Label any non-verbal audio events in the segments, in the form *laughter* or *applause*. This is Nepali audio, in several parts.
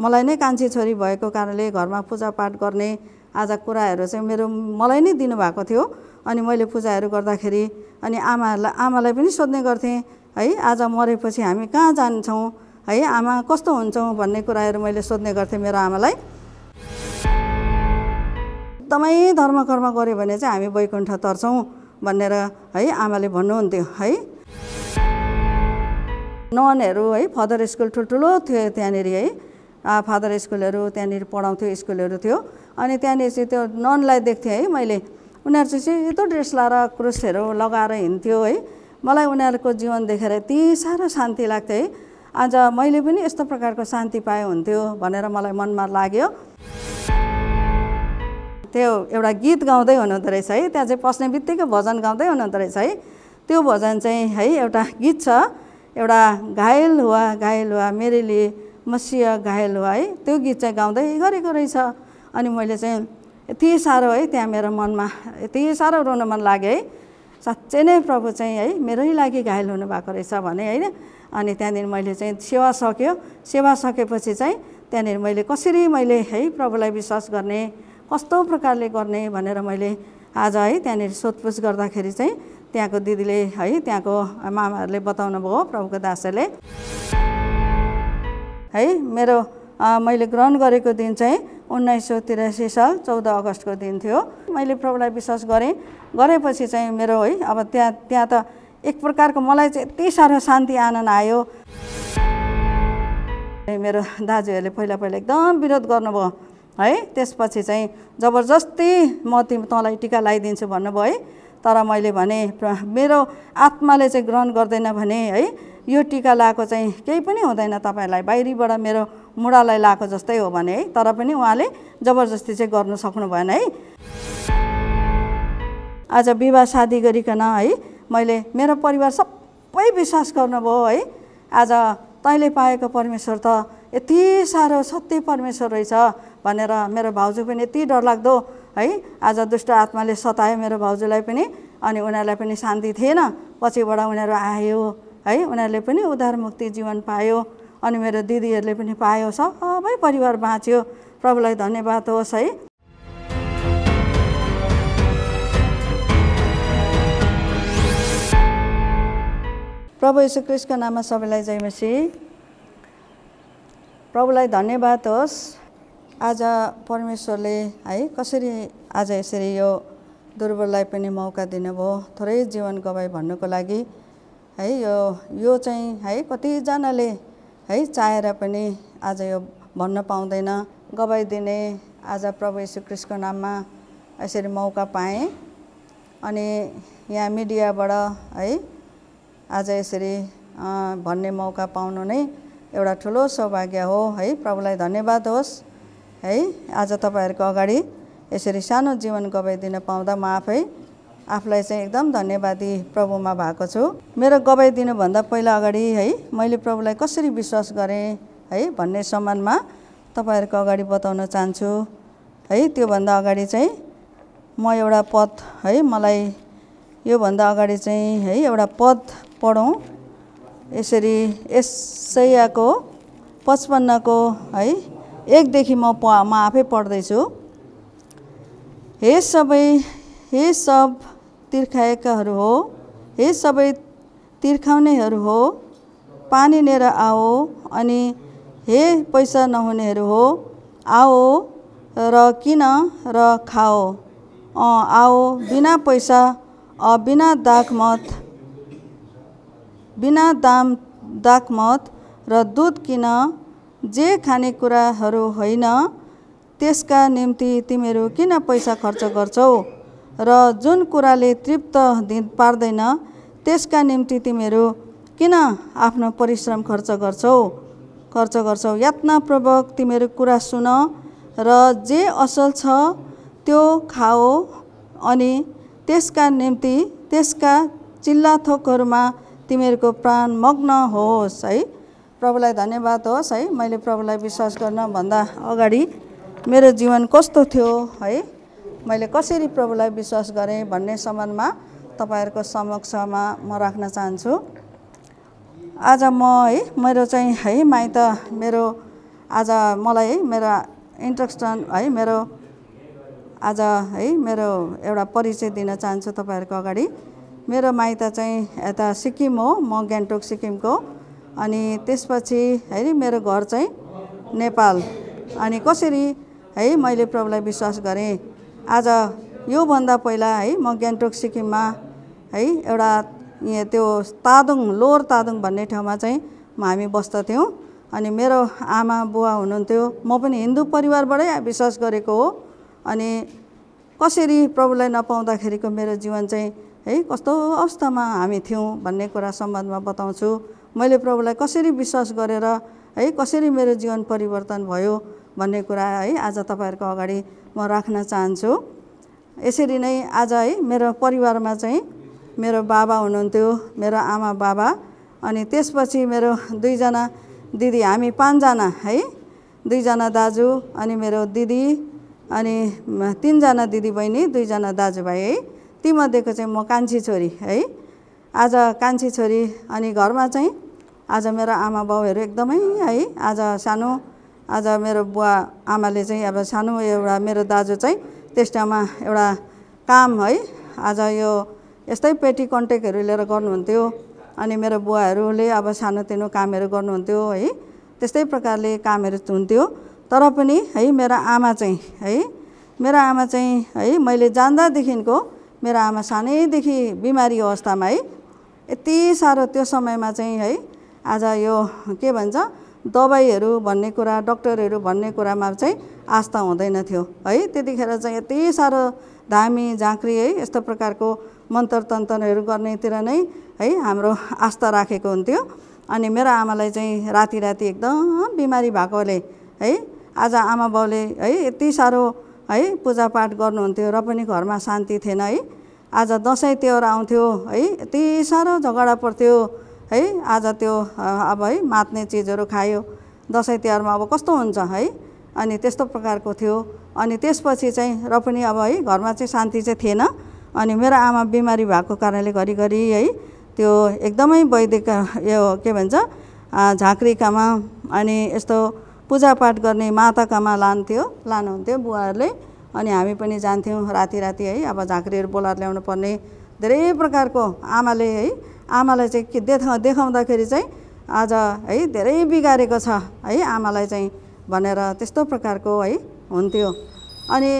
मलाई नै कान्छी छोरी भएको कारणले घरमा पूजापाठ गर्ने आज कुराहरू चाहिँ मेरो मलाई नै दिनुभएको थियो अनि मैले पूजाहरू गर्दाखेरि अनि आमाहरूलाई आमालाई पनि सोध्ने गर्थेँ है आज मरेपछि हामी कहाँ जान्छौँ है आमा कस्तो हुन्छौँ भन्ने कुराहरू मैले सोध्ने गर्थेँ मेरो आमालाई एकदमै धर्मकर्म गऱ्यो भने चाहिँ हामी वैकुण्ठ तर्छौँ भनेर है आमाले भन्नुहुन्थ्यो है ननहरू है फदर स्कुल ठुल्ठुलो थियो त्यहाँनिर है फादर स्कुलहरू त्यहाँनिर पढाउँथ्यो स्कुलहरू थियो अनि त्यहाँनिर चाहिँ त्यो ननलाई देख्थेँ है मैले उनीहरू चाहिँ यत्रो ड्रेस लाएर क्रुसहरू लगाएर हिँड्थ्यो है मलाई उनीहरूको जीवन देखेर यति साह्रो शान्ति लाग्थ्यो है आज मैले पनि यस्तो प्रकारको शान्ति पाएँ हुन्थ्यो भनेर मलाई मनमा लाग्यो त्यो एउटा गीत गाउँदै हुनुहुँदो रहेछ है त्यहाँ चाहिँ पस्ने बित्तिकै भजन गाउँदै हुनुहुँदो रहेछ है त्यो भजन चाहिँ है एउटा गीत छ एउटा घायल हुवा घायल हुवा लिए मसिह घायल हो है त्यो गीत चाहिँ गाउँदै गरेको रहेछ अनि मैले चाहिँ यति साह्रो है त्यहाँ मेरो मनमा यति साह्रो रोन मन लाग्यो है साँच्चै नै प्रभु चाहिँ है मेरै लागि घायल हुनुभएको रहेछ भने होइन अनि त्यहाँदेखि मैले चाहिँ सेवा सक्यो सेवा सकेपछि चाहिँ त्यहाँनिर मैले कसरी मैले है प्रभुलाई विश्वास गर्ने कस्तो प्रकारले गर्ने भनेर मैले आज है त्यहाँनिर सोधपुछ गर्दाखेरि चाहिँ त्यहाँको दिदीले है त्यहाँको मामाहरूले बताउनु भयो प्रभुको दासले है मेरो मैले ग्रहण गरेको दिन चाहिँ उन्नाइस सौ त्रियासी साल चौध अगस्तको दिन थियो मैले प्रभुलाई विश्वास गरेँ गरेपछि चाहिँ मेरो है अब त्यहाँ त्यहाँ त एक प्रकारको मलाई चाहिँ यति साह्रो शान्ति आनन्द आयो मेरो दाजुहरूले पहिला पहिला एकदम विरोध गर्नुभयो है त्यसपछि चाहिँ जबरजस्ती म तिमी तँलाई टिका लगाइदिन्छु भन्नुभयो है तर मैले भने मेरो आत्माले चाहिँ ग्रहण गर्दैन भने है यो टिका लगाएको चाहिँ केही पनि हुँदैन तपाईँहरूलाई बाहिरीबाट मेरो मुढालाई लगाएको जस्तै हो भने है तर पनि उहाँले जबरजस्ती चाहिँ गर्नु सक्नु भएन है आज विवाह शादी गरिकन है मैले मेरो परिवार सबै विश्वास गर्नुभयो है आज तैँले पाएको परमेश्वर त यति साह्रो सत्य परमेश्वर रहेछ भनेर मेरो भाउजू पनि यति डरलाग्दो है आज दुष्ट आत्माले सतायो मेरो भाउजूलाई पनि अनि उनीहरूलाई पनि शान्ति थिएन पछिबाट उनीहरू आयो है उनीहरूले पनि मुक्ति जीवन पायो अनि मेरो दिदीहरूले पनि पायो सबै परिवार बाँच्यो प्रभुलाई धन्यवाद होस् है प्रभु यीशु क्रिस्टको नाममा सबैलाई जयमसी प्रभुलाई धन्यवाद होस् आज परमेश्वरले है कसरी आज यसरी यो दुर्बललाई पनि मौका दिनुभयो थोरै जीवन गवाई भन्नुको लागि है यो यो चाहिँ है कतिजनाले है चाहेर पनि आज यो भन्न पाउँदैन गवाइदिने आज प्रभु यीशु क्रिस्टको नाममा यसरी मौका पाएँ अनि यहाँ मिडियाबाट है आज यसरी भन्ने मौका पाउनु नै एउटा ठुलो सौभाग्य हो है प्रभुलाई धन्यवाद होस् है आज तपाईँहरूको अगाडि यसरी सानो जीवन गवाइदिन पाउँदा म आफै आफूलाई चाहिँ एकदम धन्यवादी प्रभुमा भएको छु मेरो गवाई दिनुभन्दा पहिला अगाडि है मैले प्रभुलाई कसरी विश्वास गरेँ है भन्ने सम्मानमा तपाईँहरूको अगाडि बताउन चाहन्छु है त्योभन्दा अगाडि चाहिँ म एउटा पद है मलाई योभन्दा अगाडि चाहिँ है एउटा पद पढौँ यसरी यसैयाको पचपन्नको है एकदेखि म प म आफै पढ्दैछु हे सबै हे सब तिर्खाएकाहरू हो हे सबै तिर्खाउनेहरू हो पानी लिएर आओ अनि हे पैसा नहुनेहरू हो आओ र किन र खाओ अँ आओ बिना पैसा बिना दाग मत बिना दाम दागमत मत र दुध किन जे खानेकुराहरू होइन त्यसका निम्ति तिमीहरू किन पैसा खर्च गर्छौ र जुन कुराले तृप्त दिन पार्दैन त्यसका निम्ति तिमीहरू किन आफ्नो परिश्रम खर्च गर्छौ खर्च गर्छौ यातनापूर्वक तिमीहरू कुरा सुन र जे असल छ त्यो खाओ अनि त्यसका निम्ति त्यसका चिल्ला थोकहरूमा तिमीहरूको प्राण मग्न होस् है प्रभुलाई धन्यवाद होस् है मैले प्रभुलाई विश्वास गर्न भन्दा अगाडि मेरो जीवन कस्तो थियो है मैले कसरी प्रभुलाई विश्वास गरेँ भन्ने सम्बन्धमा तपाईँहरूको समक्षमा म राख्न चाहन्छु आज म है मेरो चाहिँ है माइत मेरो आज मलाई है मेरो इन्ट्रक्सन है मेरो आज है मेरो एउटा परिचय दिन चाहन्छु तपाईँहरूको अगाडि मेरो माइत चाहिँ यता सिक्किम हो म गान्तोक सिक्किमको अनि त्यसपछि है मेरो घर चाहिँ नेपाल अनि कसरी है मैले प्रभुलाई विश्वास गरेँ आज योभन्दा पहिला है म गान्तोक सिक्किममा है एउटा त्यो तादुङ लोर तादुङ भन्ने ठाउँमा चाहिँ हामी बस्दथ्यौँ अनि मेरो आमा बुवा हुनुहुन्थ्यो म पनि हिन्दू परिवारबाटै विश्वास गरेको हो अनि कसरी प्रभुलाई नपाउँदाखेरिको मेरो जीवन चाहिँ है कस्तो अवस्थामा हामी थियौँ भन्ने कुरा सम्बन्धमा बताउँछु मैले प्रभुलाई कसरी विश्वास गरेर है कसरी मेरो जीवन परिवर्तन भयो भन्ने कुरा है आज तपाईँहरूको अगाडि म राख्न चाहन्छु यसरी नै आज है मेरो परिवारमा चाहिँ मेरो बाबा हुनुहुन्थ्यो मेरो आमा बाबा अनि त्यसपछि मेरो दुईजना दिदी हामी पाँचजना है दुईजना दाजु अनि मेरो दिदी अनि तिनजना दिदी बहिनी दुईजना दाजुभाइ है तीमध्येको चाहिँ म कान्छी छोरी है आज कान्छी छोरी अनि घरमा चाहिँ आज मेरो आमा बाउहरू एकदमै है आज सानो आज मेरो बुवा आमाले चाहिँ अब सानो एउटा मेरो दाजु चाहिँ त्यस्तामा एउटा काम है आज यो यस्तै पेटी कन्ट्याक्टहरू लिएर गर्नुहुन्थ्यो अनि मेरो बुवाहरूले अब सानोतिनो कामहरू गर्नुहुन्थ्यो है त्यस्तै प्रकारले कामहरू हुन्थ्यो तर पनि है मेरो आमा चाहिँ है मेरो आमा चाहिँ है मैले जान्दादेखिको मेरो आमा सानैदेखि बिमारी अवस्थामा है यति साह्रो त्यो समयमा चाहिँ है आज यो के भन्छ दबाईहरू भन्ने कुरा डक्टरहरू भन्ने कुरामा चाहिँ आस्था हुँदैन थियो है त्यतिखेर चाहिँ यति साह्रो धामी झाँक्री है यस्तो प्रकारको मन्त्र तन्तरहरू गर्नेतिर नै है हाम्रो आस्था राखेको हुन्थ्यो अनि मेरो आमालाई चाहिँ राति राति एकदम बिमारी भएकोले है आज आमा बाउले है यति साह्रो है पूजापाठ गर्नुहुन्थ्यो र पनि घरमा शान्ति थिएन है आज दसैँ तिहार आउँथ्यो है यति साह्रो झगडा पर्थ्यो है आज त्यो अब है मात्ने चिजहरू खायो दसैँ तिहारमा अब कस्तो हुन्छ है अनि त्यस्तो प्रकारको थियो अनि त्यसपछि चाहिँ र पनि अब है घरमा चाहिँ शान्ति चाहिँ थिएन अनि मेरो आमा बिमारी भएको कारणले घरिघरि है त्यो एकदमै वैदिक यो के भन्छ झाँक्रीकामा अनि यस्तो पूजापाठ गर्ने माताकामा लान्थ्यो लानुहुन्थ्यो बुवाहरूले अनि हामी पनि जान्थ्यौँ राति राति है अब झाँक्रीहरू बोलाएर ल्याउनु पर्ने धेरै प्रकारको आमाले है आमालाई चाहिँ के देखाउँदाखेरि चाहिँ आज है धेरै बिगारेको छ है आमालाई चाहिँ भनेर त्यस्तो प्रकारको है हुन्थ्यो अनि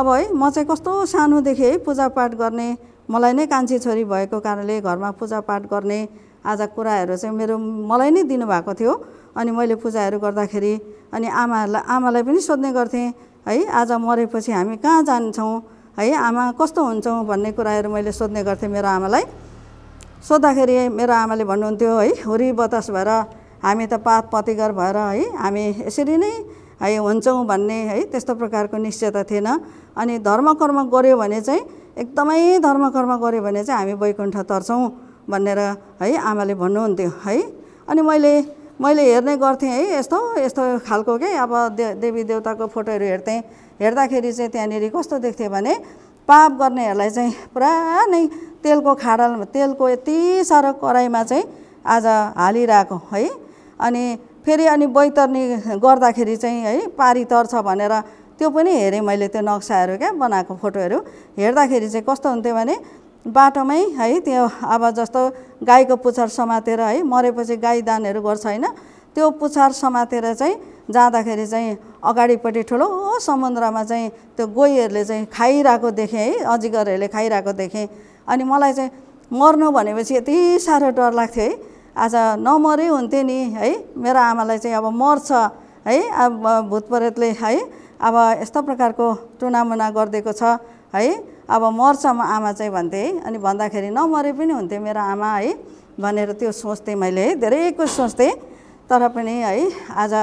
अब है म चाहिँ कस्तो सानोदेखि है पूजापाठ गर्ने मलाई नै कान्छी छोरी भएको कारणले घरमा पूजापाठ गर्ने आज कुराहरू चाहिँ मेरो मलाई नै दिनुभएको थियो अनि मैले पूजाहरू गर्दाखेरि अनि आमाहरूलाई आमालाई पनि सोध्ने गर्थेँ है आज मरेपछि हामी कहाँ जान्छौँ है आमा कस्तो हुन्छौँ भन्ने कुराहरू मैले सोध्ने गर्थेँ मेरो आमालाई सोद्धाखेरि मेरो आमाले भन्नुहुन्थ्यो है हुरी बतास भएर हामी त पात पतिगर भएर है हामी यसरी नै है हुन्छौँ भन्ने है त्यस्तो प्रकारको निश्चयता थिएन अनि धर्म कर्म गऱ्यो भने चाहिँ एकदमै धर्म कर्म गऱ्यो भने चाहिँ हामी वैकुण्ठ तर्छौँ भनेर है आमाले भन्नुहुन्थ्यो है अनि मैले मैले हेर्ने गर्थेँ है यस्तो यस्तो खालको के अब दे देवी देवताको फोटोहरू हेर्थेँ हेर्दाखेरि चाहिँ त्यहाँनिर कस्तो देख्थेँ भने पाप गर्नेहरूलाई चाहिँ पुरा नै तेलको खाडल तेलको यति साह्रो कराईमा चाहिँ आज हालिरहेको है अनि फेरि अनि बैतरनी गर्दाखेरि चाहिँ है पारी तर्छ भनेर त्यो पनि हेरेँ मैले त्यो नक्साहरू क्या बनाएको फोटोहरू हेर्दाखेरि चाहिँ कस्तो हुन्थ्यो भने बाटोमै है त्यो अब जस्तो गाईको पुच्छर समातेर है मरेपछि गाई दानहरू गर्छ होइन त्यो पुच्छर समातेर चाहिँ जाँदाखेरि चाहिँ अगाडिपट्टि ठुलो समुद्रमा चाहिँ त्यो गोईहरूले चाहिँ खाइरहेको देखेँ है अजिगरहरूले खाइरहेको देखेँ अनि मलाई चाहिँ मर्नु भनेपछि यति साह्रो डर लाग्थ्यो है आज नमरै हुन्थ्यो नि है मेरो आमालाई चाहिँ अब मर्छ है अब भूत प्रेतले है अब यस्तो प्रकारको टुनामुना गरिदिएको छ है अब मर्छ म आमा चाहिँ भन्थेँ है अनि भन्दाखेरि नमरे पनि हुन्थ्यो मेरो आमा है भनेर त्यो सोच्थेँ मैले है धेरै कुछ सोच्थेँ तर पनि है आज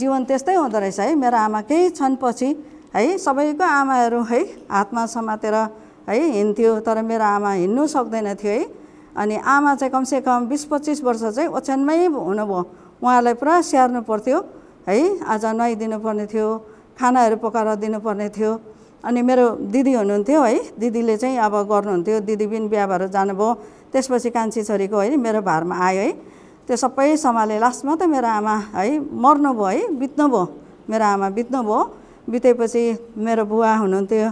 जीवन त्यस्तै हुँदो रहेछ है मेरो आमा केही क्षणपछि है सबैको आमाहरू है हातमा समातेर है हिँड्थ्यो तर मेरो आमा हिँड्नु सक्दैन थियो है अनि आमा चाहिँ कमसेकम बिस पच्चिस वर्ष चाहिँ ओछ्यानमै हुनुभयो उहाँलाई पुरा स्याहार्नु पर्थ्यो है आज नुहाइदिनु पर्ने थियो खानाहरू पकाएर दिनुपर्ने थियो अनि मेरो दिदी हुनुहुन्थ्यो है दिदीले चाहिँ अब गर्नुहुन्थ्यो दिदी बिन बिहा भएर जानुभयो त्यसपछि कान्छी छोरीको है मेरो भारमा आयो है त्यो सबै सम्हाले लास्टमा त मेरो आमा है मर्नुभयो है बित्नुभयो मेरो आमा बित्नुभयो बितेपछि मेरो बुवा हुनुहुन्थ्यो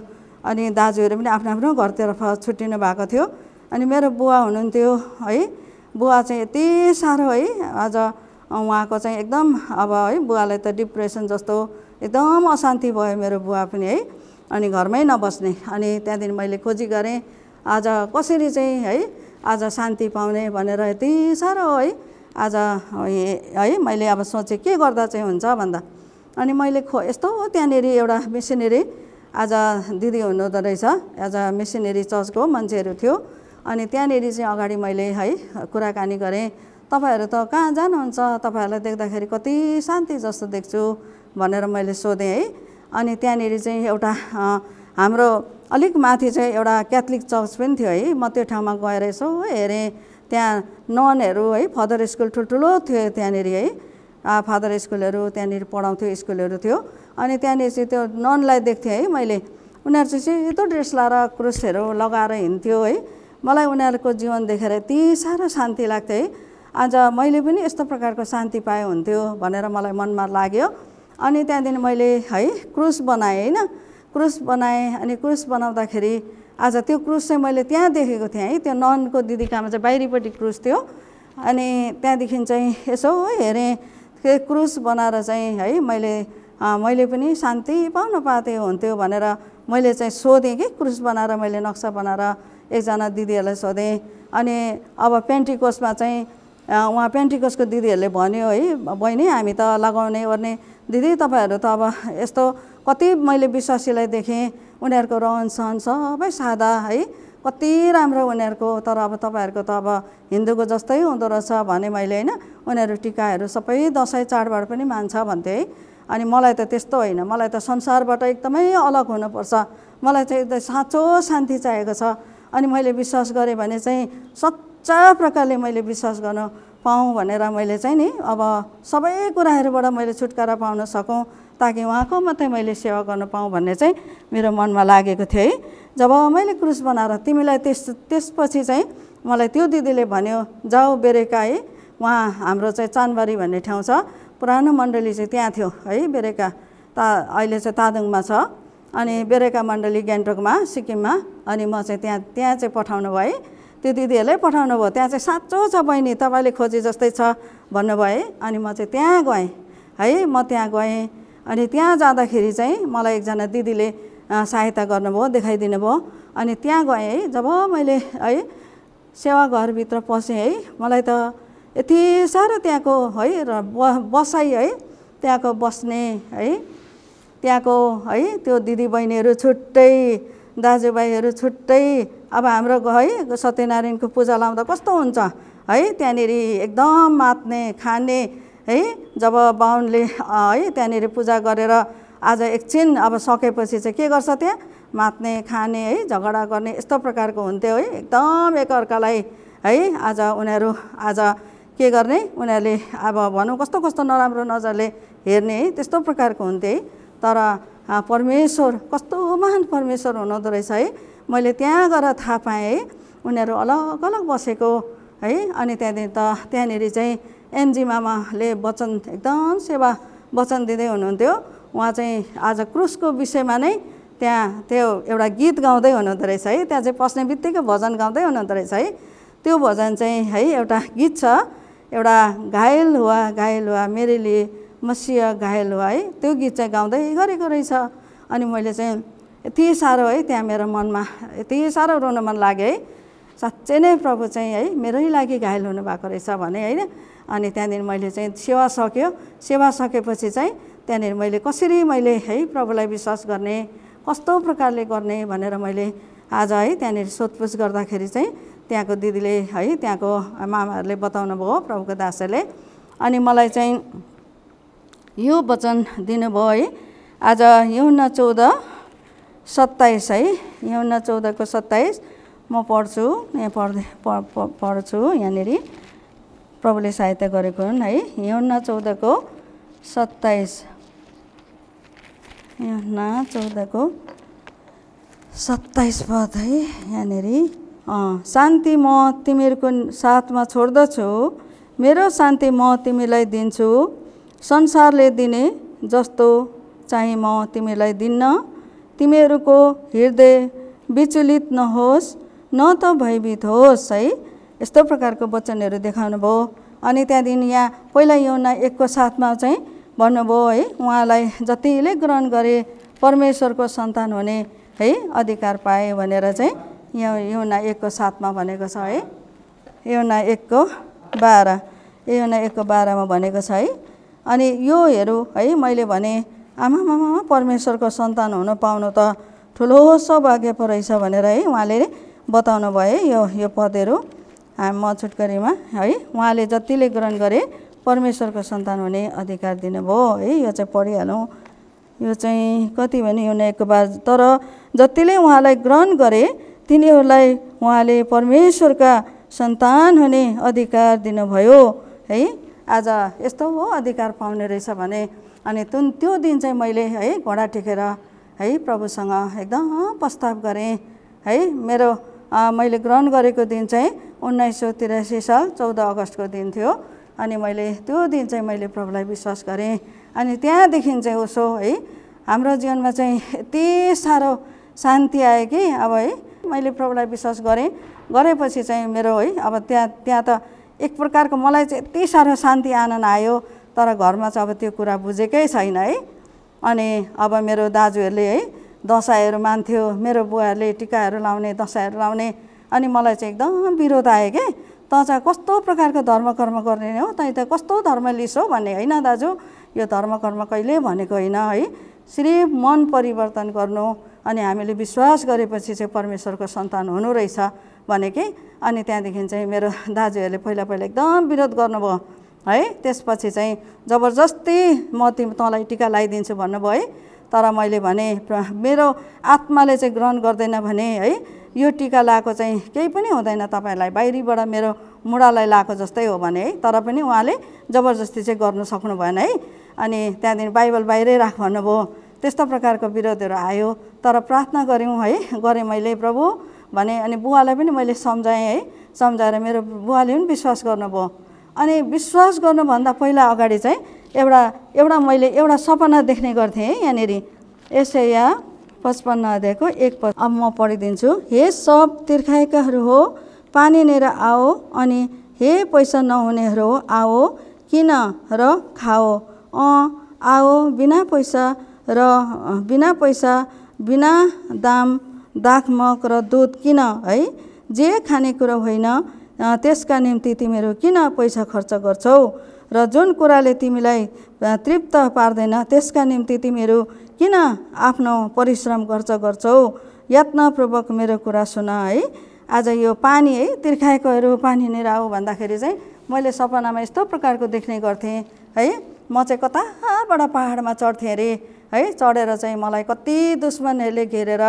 अनि दाजुहरू पनि आफ्नो आफ्नो घरतर्फ छुट्टिनु भएको थियो अनि मेरो बुवा हुनुहुन्थ्यो है बुवा चाहिँ यति साह्रो है आज उहाँको चाहिँ एकदम अब है बुवालाई त डिप्रेसन जस्तो एकदम अशान्ति भयो मेरो बुवा पनि है अनि घरमै नबस्ने अनि त्यहाँदेखि मैले खोजी गरेँ आज कसरी चाहिँ है आज शान्ति पाउने भनेर यति साह्रो है आज है मैले अब सोचेँ के गर्दा चाहिँ हुन्छ भन्दा अनि मैले खो यस्तो त्यहाँनिर एउटा मिसिनेरी आज दिदी हुनुहुँदो रहेछ एज अ मिसिनेरी चर्चको मान्छेहरू थियो अनि त्यहाँनिर चाहिँ अगाडि मैले है कुराकानी गरेँ तपाईँहरू त कहाँ जानुहुन्छ तपाईँहरूलाई देख्दाखेरि कति शान्ति जस्तो देख्छु भनेर मैले सोधेँ है अनि त्यहाँनिर चाहिँ एउटा हाम्रो अलिक माथि चाहिँ एउटा क्याथलिक चर्च पनि थियो है म त्यो ठाउँमा गएर यसो हेरेँ त्यहाँ ननहरू है फदर स्कुल ठुल्ठुलो थियो त्यहाँनिर है फादर स्कुलहरू त्यहाँनिर पढाउँथ्यो स्कुलहरू थियो अनि त्यहाँनिर चाहिँ त्यो ननलाई देख्थेँ है मैले उनीहरू चाहिँ यत्रो ड्रेस लाएर क्रुसहरू लगाएर हिँड्थ्यो है मलाई उनीहरूको जीवन देखेर यति साह्रो शान्ति लाग्थ्यो है आज मैले पनि यस्तो प्रकारको शान्ति पाएँ हुन्थ्यो भनेर मलाई मनमा लाग्यो अनि त्यहाँदेखि मैले है क्रुस बनाएँ होइन क्रुस बनाएँ अनि क्रुस बनाउँदाखेरि आज त्यो क्रुस चाहिँ मैले त्यहाँ देखेको थिएँ है त्यो ननको दिदीकामा चाहिँ बाहिरीपट्टि क्रुस थियो अनि त्यहाँदेखि चाहिँ यसो हेरेँ के क्रुस बनाएर चाहिँ है मैले मैले पनि शान्ति पाउन पाते हुन्थ्यो भनेर मैले चाहिँ सोधेँ कि क्रुस बनाएर मैले नक्सा बनाएर एकजना दिदीहरूलाई सोधेँ अनि अब पेन्टिकोसमा चाहिँ उहाँ पेन्टिकोसको दिदीहरूले भन्यो है बहिनी हामी त लगाउने ओर्ने दिदी तपाईँहरू त अब यस्तो कति मैले विश्वासीलाई देखेँ उनीहरूको रहन सहन सबै सादा है कति राम्रो उनीहरूको तर अब तपाईँहरूको त अब हिन्दूको जस्तै हुँदो रहेछ भने मैले होइन उनीहरू टिकाहरू सबै दसैँ चाडबाड पनि मान्छ भन्थेँ है अनि मलाई त त्यस्तो होइन मलाई त संसारबाट एकदमै अलग हुनुपर्छ मलाई चाहिँ एकदम साँचो शान्ति चाहिएको छ अनि मैले विश्वास गरेँ भने चाहिँ सच्चा प्रकारले मैले विश्वास गर्न पाऊँ भनेर मैले चाहिँ नि अब सबै कुराहरूबाट मैले छुटकारा पाउन सकौँ ताकि उहाँको मात्रै मैले सेवा गर्न पाऊँ भन्ने चाहिँ मेरो मनमा लागेको थियो है जब मैले क्रुस बनाएर तिमीलाई त्यस त्यसपछि चाहिँ मलाई त्यो दिदीले भन्यो जाऊ बेरेका है उहाँ हाम्रो चाहिँ चानबारी भन्ने ठाउँ छ पुरानो मण्डली चाहिँ त्यहाँ थियो है बेरेका ता अहिले चाहिँ तादुङमा छ अनि बेरेका मण्डली गान्तोकमा सिक्किममा अनि म चाहिँ त्यहाँ त्यहाँ चाहिँ पठाउनु भयो है त्यो दिदीहरूले पठाउनु भयो त्यहाँ चाहिँ साँचो छ बहिनी तपाईँले खोजे जस्तै छ भन्नुभयो है अनि म चाहिँ त्यहाँ गएँ है म त्यहाँ गएँ अनि त्यहाँ जाँदाखेरि चाहिँ मलाई एकजना दिदीले सहायता गर्नुभयो देखाइदिनु भयो अनि त्यहाँ गएँ है जब मैले है सेवा घरभित्र पसेँ है मलाई त यति साह्रो त्यहाँको है र बसाइ है त्यहाँको बस्ने है त्यहाँको है त्यो दिदीबहिनीहरू छुट्टै दाजुभाइहरू छुट्टै अब हाम्रो है सत्यनारायणको पूजा लाउँदा कस्तो हुन्छ है त्यहाँनिर एकदम मात्ने खाने है जब बाहुनले है त्यहाँनिर पूजा गरेर आज एकछिन अब सकेपछि चाहिँ के गर्छ त्यहाँ मात्ने खाने है झगडा गर्ने यस्तो प्रकारको हुन्थ्यो है एकदम एकअर्कालाई है आज उनीहरू आज के गर्ने उनीहरूले अब भनौँ कस्तो कस्तो नराम्रो नजरले हेर्ने है त्यस्तो प्रकारको हुन्थ्यो है तर परमेश्वर कस्तो महान परमेश्वर हुनुहुँदो रहेछ है मैले त्यहाँ गएर थाहा पाएँ है उनीहरू अलग अलग बसेको है अनि त्यहाँदेखि त त्यहाँनिर चाहिँ एनजी मामाले वचन एकदम सेवा वचन दिँदै हुनुहुन्थ्यो उहाँ चाहिँ आज क्रुसको विषयमा नै त्यहाँ त्यो एउटा गीत गाउँदै हुनुहुँदो रहेछ है त्यहाँ चाहिँ पस्ने बित्तिकै भजन गाउँदै हुनुहुँदो रहेछ है त्यो भजन चाहिँ है एउटा गीत छ एउटा घायल हुवा घायल हुवा मेरे मसिह घायल हुवा है त्यो गीत चाहिँ गाउँदै गरेको रहेछ अनि मैले चाहिँ यति साह्रो है त्यहाँ मेरो मनमा यति साह्रो रोन मन लाग्यो है साँच्चै नै प्रभु चाहिँ है मेरै लागि घायल हुनुभएको रहेछ भने होइन अनि त्यहाँदेखि मैले चाहिँ सेवा सक्यो सेवा सकेपछि चाहिँ त्यहाँनिर मैले कसरी मैले है प्रभुलाई विश्वास गर्ने कस्तो प्रकारले गर्ने भनेर मैले आज है त्यहाँनिर सोधपुछ गर्दाखेरि चाहिँ त्यहाँको दिदीले है त्यहाँको मामाहरूले बताउनु भयो प्रभुको दासले अनि मलाई चाहिँ यो वचन दिनुभयो है आज यौन चौध सत्ताइस है यौन चौधको सत्ताइस म पढ्छु यहाँ पढ्दै पढ्छु यहाँनिर प्रभुले सहायता गरेको हुन् है यौना चौधको सत्ताइस यौना चौधको सत्ताइस पद है यहाँनिर शान्ति म तिमीहरूको साथमा छोड्दछु मेरो शान्ति म तिमीलाई दिन्छु संसारले दिने जस्तो चाहिँ म तिमीलाई दिन्न तिमीहरूको हृदय विचलित नहोस् न त भयभीत होस् है यस्तो प्रकारको वचनहरू देखाउनु भयो अनि त्यहाँदेखि यहाँ पहिला योना एकको साथमा चाहिँ भन्नुभयो है उहाँलाई जतिले ग्रहण गरे परमेश्वरको सन्तान हुने है अधिकार पाए भनेर चाहिँ यो योना एकको साथमा भनेको छ है योना एकको बाह्र योना एकको बाह्रमा भनेको छ है अनि योहरू है मैले भने आमामा परमेश्वरको सन्तान हुन पाउनु त ठुलो सौभाग्य पो रहेछ भनेर है उहाँले बताउनु भयो यो यो पदहरू म छुटकरीमा है उहाँले जतिले ग्रहण गरे परमेश्वरको सन्तान हुने अधिकार दिनुभयो है यो चाहिँ पढिहालौँ यो चाहिँ कति भने यो नयाँको तर जतिले उहाँलाई ग्रहण गरे तिनीहरूलाई उहाँले परमेश्वरका सन्तान हुने अधिकार दिनुभयो है आज यस्तो हो अधिकार पाउने रहेछ भने अनि तुन त्यो दिन चाहिँ मैले है घोडा टेकेर है प्रभुसँग एकदम प्रस्ताव गरेँ है मेरो मैले ग्रहण गरेको दिन चाहिँ उन्नाइस सौ त्रियासी साल चौध अगस्तको दिन थियो अनि मैले त्यो दिन चाहिँ मैले प्रभुलाई विश्वास गरेँ अनि त्यहाँदेखि चाहिँ उसो है हाम्रो जीवनमा चाहिँ यति साह्रो शान्ति आयो कि अब है मैले प्रभुलाई विश्वास गरेँ गरेपछि चाहिँ मेरो है अब त्यहाँ त्यहाँ त एक प्रकारको मलाई चाहिँ यति साह्रो शान्ति आनन्द आयो तर घरमा चाहिँ अब त्यो कुरा बुझेकै छैन है अनि अब मेरो दाजुहरूले है दसैँहरू मान्थ्यो मेरो बुवाहरूले टिकाहरू लाउने दसैँहरू लाउने अनि मलाई चाहिँ एकदम विरोध आयो क्या त चाहिँ कस्तो प्रकारको धर्म कर्म गर्ने हो तैँ त कस्तो धर्म लिस हो भन्ने होइन दाजु यो धर्म कर्म कहिले भनेको होइन है सिर्फ मन परिवर्तन गर्नु अनि हामीले विश्वास गरेपछि चाहिँ परमेश्वरको सन्तान हुनु रहेछ भने कि अनि त्यहाँदेखि चाहिँ मेरो *laughs* दाजुहरूले पहिला पहिला एकदम विरोध गर्नुभयो है त्यसपछि चाहिँ जबरजस्ती म तिमी तँलाई टिका लगाइदिन्छु भन्नुभयो है तर मैले भने मेरो आत्माले चाहिँ ग्रहण गर्दैन भने है यो टिका लगाएको चाहिँ केही पनि हुँदैन तपाईँहरूलाई बाहिरीबाट मेरो मुढालाई लगाएको जस्तै हो भने है तर पनि उहाँले जबरजस्ती चाहिँ गर्नु सक्नु भएन है अनि त्यहाँदेखि बाइबल बाहिरै राख भन्नुभयो त्यस्तो प्रकारको विरोधहरू आयो तर प्रार्थना गऱ्यौँ है गरेँ मैले प्रभु भने अनि बुवालाई पनि मैले सम्झाएँ है सम्झाएर मेरो बुवाले पनि विश्वास गर्नुभयो अनि विश्वास गर्नुभन्दा पहिला अगाडि चाहिँ एउटा एउटा मैले एउटा सपना देख्ने गर्थेँ है यहाँनिर यसै यहाँ पचपन्न अध्यायको एक पद अब म पढिदिन्छु हे सब तिर्खाएकाहरू हो पानी लिएर आओ अनि हे पैसा नहुनेहरू हो आओ किन र खाओ अँ आओ बिना पैसा र बिना पैसा बिना दाम दाखमक र दुध किन है जे खानेकुरो होइन त्यसका निम्ति तिमीहरू किन पैसा खर्च गर्छौ र जुन कुराले तिमीलाई तृप्त पार्दैन त्यसका निम्ति तिमीहरू किन आफ्नो परिश्रम गर्छ गर्छौ यत्नपूर्वक मेरो कुरा सुन है आज यो पानी है तिर्खाएकोहरू पानी लिएर आऊ भन्दाखेरि चाहिँ मैले सपनामा यस्तो प्रकारको देख्ने गर्थेँ है म चाहिँ कताबाट पाहाडमा चढ्थेँ अरे है चढेर चाहिँ मलाई कति दुश्मनहरूले घेरेर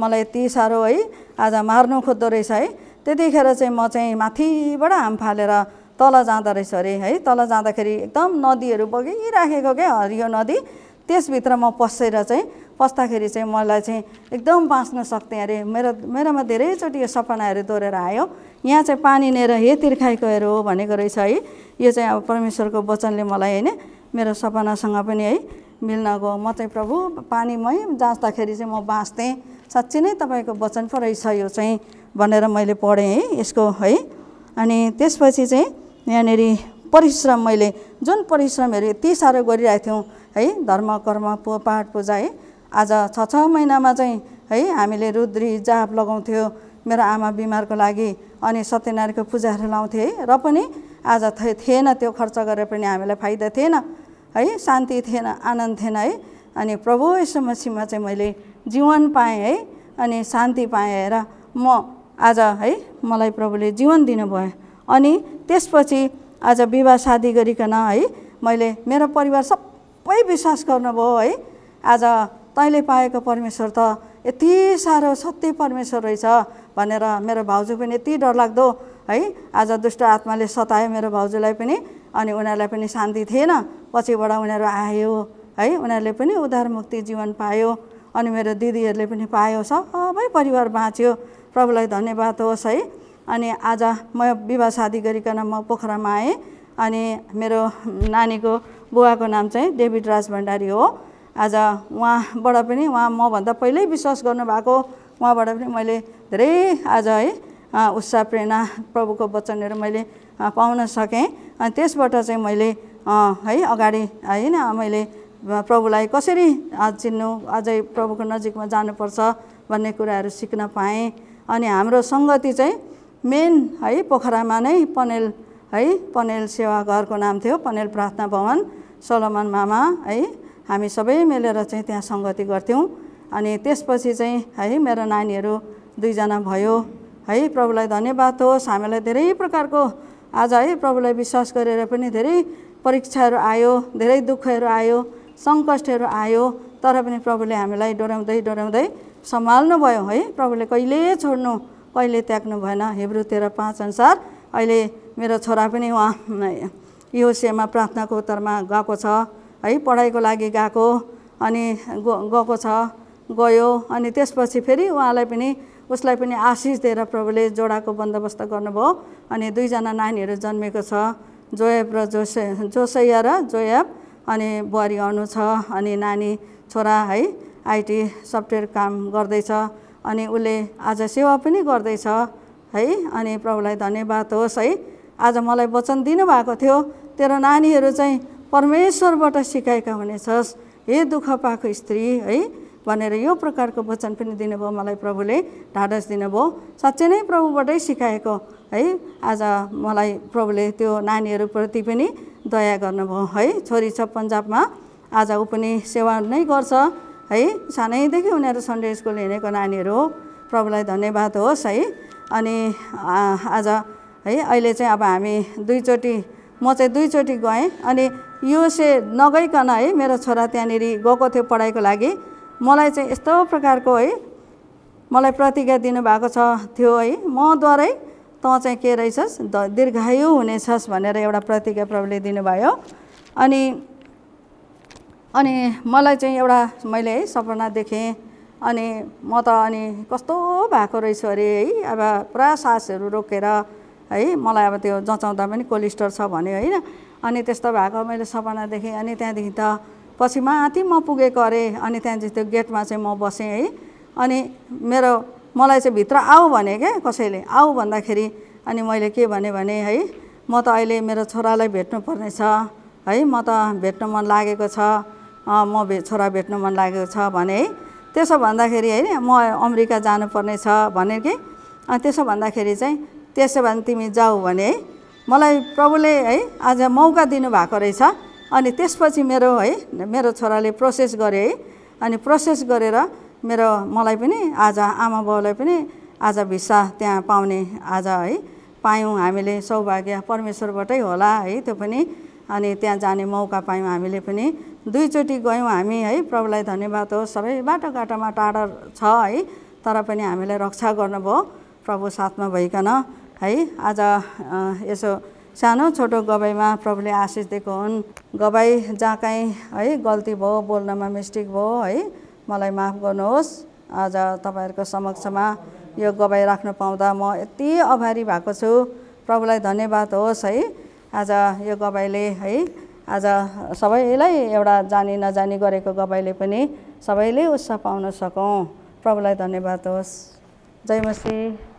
मलाई यति साह्रो है आज मार्नु खोज्दो रहेछ है त्यतिखेर चाहिँ म चाहिँ माथिबाट हाम फालेर तल जाँदो रहेछ अरे है तल जाँदाखेरि एकदम नदीहरू बगिराखेको क्या हरियो नदी त्यसभित्र म पसेर चाहिँ पस्दाखेरि चाहिँ मलाई चाहिँ एकदम बाँच्न सक्थेँ अरे मेरो मेरोमा धेरैचोटि यो सपनाहरू दोहोऱ्याएर आयो यहाँ चाहिँ पानी लिएर हे तिर्खाइकोहरू हो भनेको रहेछ है यो चाहिँ अब परमेश्वरको वचनले मलाई होइन मेरो सपनासँग पनि है मिल्न गयो म चाहिँ प्रभु पानीमै जाँच्दाखेरि चाहिँ म बाँच्थेँ साँच्ची नै तपाईँको वचन पो रहेछ यो चाहिँ भनेर मैले पढेँ है यसको है अनि त्यसपछि चाहिँ यहाँनिर परिश्रम मैले जुन परिश्रमहरू यति साह्रो गरिरहेको थियौँ है धर्म कर्म पो पाठ पूजा है आज छ छ महिनामा चाहिँ है हामीले रुद्री जाप लगाउँथ्यो मेरो आमा बिमारको लागि अनि सत्यनारायणको पूजाहरू लाउँथेँ है र पनि आज थिएन त्यो खर्च गरेर पनि हामीलाई फाइदा थिएन है शान्ति थिएन आनन्द थिएन है अनि प्रभु यसो मसीमा चाहिँ मैले जीवन पाएँ है अनि शान्ति पाएँ र म आज है मलाई प्रभुले जीवन दिनुभयो अनि त्यसपछि आज विवाह शादी गरिकन है मैले मेरो परिवार सबै विश्वास गर्नुभयो है आज तैँले पाएको परमेश्वर त यति साह्रो सत्य परमेश्वर रहेछ भनेर मेरो भाउजू पनि यति डरलाग्दो है आज दुष्ट आत्माले सतायो मेरो भाउजूलाई पनि अनि उनीहरूलाई पनि शान्ति थिएन पछिबाट उनीहरू आयो है उनीहरूले पनि उद्धार मुक्ति जीवन पायो अनि मेरो दिदीहरूले पनि पायो सबै परिवार बाँच्यो प्रभुलाई धन्यवाद होस् है अनि आज म विवाह शादी गरिकन म पोखरामा आएँ अनि मेरो नानीको बुवाको नाम चाहिँ डेभिड राज भण्डारी हो आज उहाँबाट पनि उहाँ मभन्दा पहिल्यै विश्वास गर्नुभएको उहाँबाट पनि मैले धेरै आज है उत्साह प्रेरणा प्रभुको वचनहरू मैले पाउन सकेँ अनि त्यसबाट चाहिँ मैले है अगाडि होइन मैले प्रभुलाई कसरी चिन्नु अझै प्रभुको नजिकमा जानुपर्छ भन्ने कुराहरू सिक्न पाएँ अनि हाम्रो सङ्गति चाहिँ मेन है पोखरामा नै पनेल है पनेल सेवा घरको नाम थियो पनेल प्रार्थना भवन सोलोमन मामा है हामी सबै मिलेर चाहिँ त्यहाँ सङ्गति गर्थ्यौँ अनि त्यसपछि चाहिँ है मेरो नानीहरू दुईजना भयो है प्रभुलाई धन्यवाद होस् हामीलाई धेरै प्रकारको आज है प्रभुलाई विश्वास गरेर पनि धेरै परीक्षाहरू आयो धेरै दुःखहरू आयो सङ्कष्टहरू आयो तर पनि प्रभुले हामीलाई डोराउँदै सम्हाल्नु भयो है प्रभुले कहिले छोड्नु कहिले त्याग्नु भएन हेब्रु तेह्र पाँच अनुसार अहिले मेरो छोरा पनि उहाँ यो सेमा प्रार्थनाको उत्तरमा गएको छ है पढाइको लागि गएको अनि गएको छ गयो अनि त्यसपछि फेरि उहाँलाई पनि उसलाई पनि आशिष दिएर प्रभुले जोडाको बन्दोबस्त गर्नुभयो अनि दुईजना नानीहरू जन्मेको छ जोएब र जोसे जोसैया र जोएब अनि बुहारी आउनु छ अनि नानी छोरा है आइटी सफ्टवेयर काम गर्दैछ अनि उसले आज सेवा पनि गर्दैछ है अनि प्रभुलाई धन्यवाद होस् है आज मलाई वचन दिनुभएको थियो तेरो नानीहरू चाहिँ परमेश्वरबाट सिकाएका हुनेछस् हे दुःख पाएको स्त्री है भनेर यो प्रकारको वचन पनि दिनुभयो मलाई प्रभुले ढाडस दिनुभयो साँच्चै नै प्रभुबाटै सिकाएको है आज मलाई प्रभुले त्यो नानीहरूप्रति पनि दया गर्नुभयो है छोरी छ पन्जाबमा आज ऊ पनि सेवा नै गर्छ है सानैदेखि उनीहरू सन्डे स्कुल हिँडेको नानीहरू हो प्रभुलाई धन्यवाद होस् है अनि आज है अहिले चाहिँ अब हामी दुईचोटि म चाहिँ दुईचोटि गएँ अनि युएसए नगइकन है मेरो छोरा त्यहाँनिर गएको थियो पढाइको लागि मलाई चाहिँ यस्तो प्रकारको है मलाई प्रतिज्ञा दिनुभएको छ थियो है मद्वारै त चाहिँ के रहेछस् दीर्घायु हुनेछस् भनेर एउटा प्रतिज्ञा प्रभुले दिनुभयो अनि अनि मलाई चाहिँ एउटा मैले है सपना देखेँ अनि म त अनि कस्तो भएको रहेछु अरे है अब पुरा सासहरू रोकेर है मलाई अब त्यो जचाउँदा पनि कोलिस्टर छ भने होइन अनि त्यस्तो भएको मैले सपना देखेँ अनि त्यहाँदेखि त पछि माथि म पुगेको अरे अनि त्यहाँदेखि त्यो गेटमा चाहिँ म बसेँ है अनि मेरो मलाई चाहिँ भित्र आऊ भने क्या कसैले आऊ भन्दाखेरि अनि मैले के भने भने है म त अहिले मेरो छोरालाई भेट्नुपर्नेछ है म त भेट्न मन लागेको छ म भे छोरा भेट्नु मन लागेको छ भने है त्यसो भन्दाखेरि है म अमेरिका जानुपर्ने छ भने कि त्यसो भन्दाखेरि चाहिँ त्यसो भने तिमी जाऊ भने है मलाई प्रभुले है आज मौका दिनुभएको रहेछ अनि त्यसपछि मेरो है मेरो छोराले प्रोसेस गरे है अनि प्रोसेस गरेर मेरो मलाई पनि आज आमा बाउलाई पनि आज भिसा त्यहाँ पाउने आज है पायौँ हामीले सौभाग्य परमेश्वरबाटै होला है त्यो पनि अनि त्यहाँ जाने मौका पायौँ हामीले पनि दुईचोटि गयौँ हामी है प्रभुलाई धन्यवाद हो सबै बाटोघाटोमा टाढा छ है तर पनि हामीलाई रक्षा गर्नुभयो प्रभु साथमा भइकन है आज यसो सानो छोटो गवाईमा प्रभुले आशिष दिएको हुन् गवाई जहाँ कहीँ है गल्ती भयो बोल्नमा मिस्टेक भयो है मलाई माफ गर्नुहोस् आज तपाईँहरूको समक्षमा यो गवाई राख्नु पाउँदा म यति आभारी भएको छु प्रभुलाई धन्यवाद होस् है आज यो गवाईले है आज सबैलाई एउटा जानी नजानी गरेको गवाईले पनि सबैले उत्साह पाउन सकौँ प्रभुलाई धन्यवाद होस् जय मसी